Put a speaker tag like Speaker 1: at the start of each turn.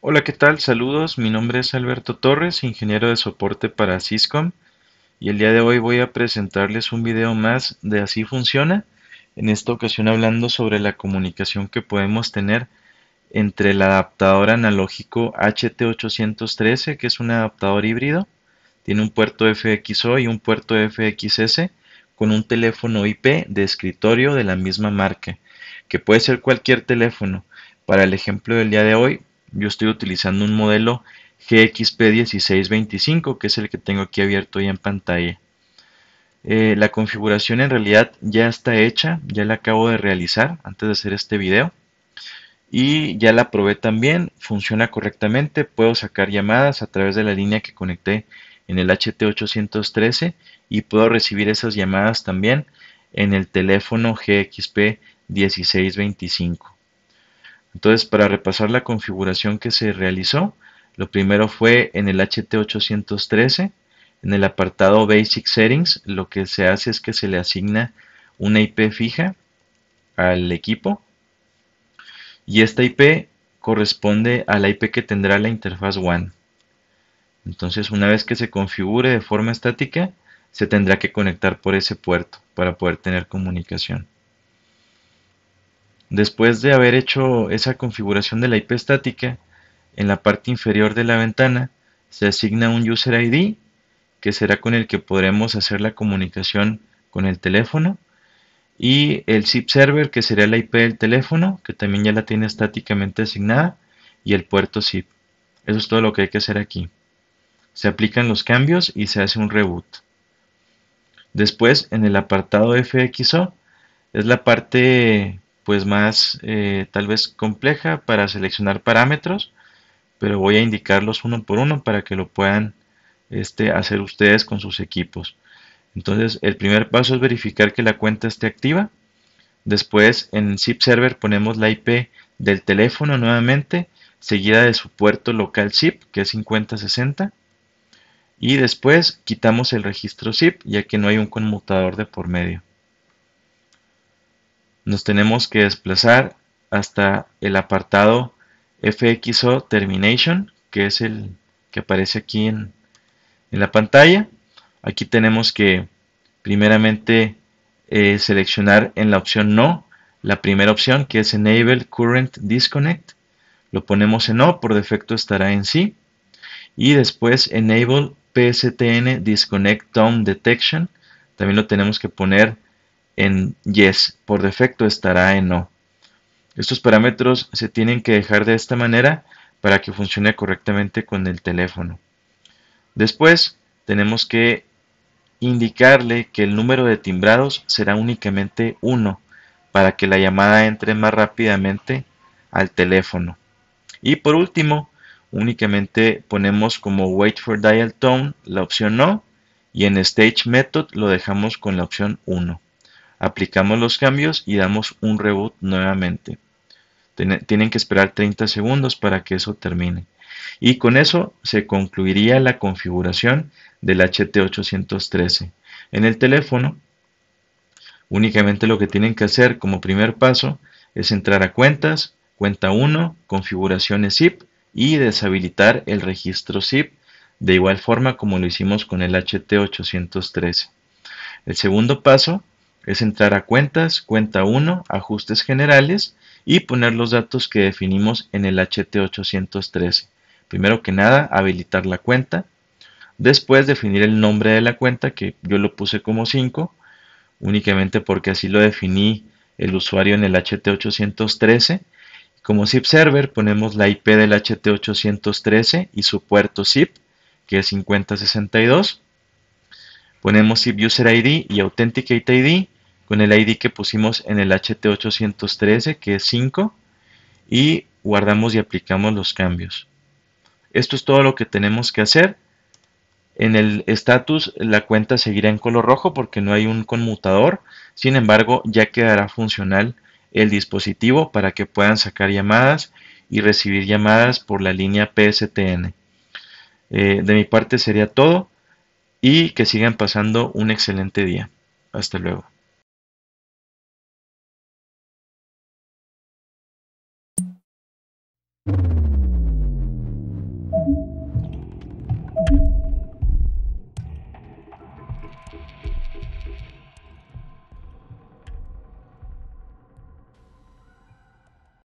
Speaker 1: Hola, ¿qué tal? Saludos, mi nombre es Alberto Torres, ingeniero de soporte para Syscom y el día de hoy voy a presentarles un video más de Así funciona, en esta ocasión hablando sobre la comunicación que podemos tener entre el adaptador analógico HT813, que es un adaptador híbrido, tiene un puerto FXO y un puerto FXS con un teléfono IP de escritorio de la misma marca, que puede ser cualquier teléfono. Para el ejemplo del día de hoy, yo estoy utilizando un modelo GXP1625 que es el que tengo aquí abierto y en pantalla. Eh, la configuración en realidad ya está hecha, ya la acabo de realizar antes de hacer este video y ya la probé también, funciona correctamente, puedo sacar llamadas a través de la línea que conecté en el HT813 y puedo recibir esas llamadas también en el teléfono GXP1625. Entonces, para repasar la configuración que se realizó, lo primero fue en el HT813, en el apartado Basic Settings, lo que se hace es que se le asigna una IP fija al equipo y esta IP corresponde a la IP que tendrá la interfaz WAN. Entonces, una vez que se configure de forma estática, se tendrá que conectar por ese puerto para poder tener comunicación. Después de haber hecho esa configuración de la IP estática, en la parte inferior de la ventana se asigna un user ID que será con el que podremos hacer la comunicación con el teléfono y el SIP server que sería la IP del teléfono que también ya la tiene estáticamente asignada y el puerto SIP. Eso es todo lo que hay que hacer aquí. Se aplican los cambios y se hace un reboot. Después en el apartado FXO es la parte pues más eh, tal vez compleja para seleccionar parámetros, pero voy a indicarlos uno por uno para que lo puedan este, hacer ustedes con sus equipos. Entonces el primer paso es verificar que la cuenta esté activa. Después en Zip Server ponemos la IP del teléfono nuevamente, seguida de su puerto local Zip, que es 5060. Y después quitamos el registro Zip, ya que no hay un conmutador de por medio nos tenemos que desplazar hasta el apartado FXO Termination, que es el que aparece aquí en, la pantalla. Aquí tenemos que primeramente eh, seleccionar en la opción no, la primera opción que es Enable Current Disconnect. Lo ponemos en no, por defecto estará en sí. Y después Enable PSTN Disconnect Tone Detection. También lo tenemos que poner en yes, por defecto estará en no. Estos parámetros se tienen que dejar de esta manera para que funcione correctamente con el teléfono. Después tenemos que indicarle que el número de timbrados será únicamente 1 para que la llamada entre más rápidamente al teléfono. Y por último, únicamente ponemos como wait for dial tone la opción no y en stage method lo dejamos con la opción 1. Aplicamos los cambios y damos un reboot nuevamente. tienen que esperar 30 segundos para que eso termine. Y con eso se concluiría la configuración del HT813. En el teléfono, únicamente lo que tienen que hacer como primer paso es entrar a cuentas, cuenta 1, configuraciones zip y deshabilitar el registro zip de igual forma como lo hicimos con el HT813. El segundo paso es entrar a cuentas, cuenta 1, ajustes generales y poner los datos que definimos en el HT813. Primero que nada, habilitar la cuenta. Después definir el nombre de la cuenta, que yo lo puse como 5, únicamente porque así lo definí el usuario en el HT813. Como SIP server ponemos la IP del HT813 y su puerto zip, que es 5062. Ponemos SIP user ID y authenticate ID con el ID que pusimos en el HT813 que es 5 y guardamos y aplicamos los cambios. Esto es todo lo que tenemos que hacer. En el status la cuenta seguirá en color rojo porque no hay un conmutador, sin embargo ya quedará funcional el dispositivo para que puedan sacar llamadas y recibir llamadas por la línea PSTN. Eh, de mi parte sería todo y que sigan pasando un excelente día. Hasta luego.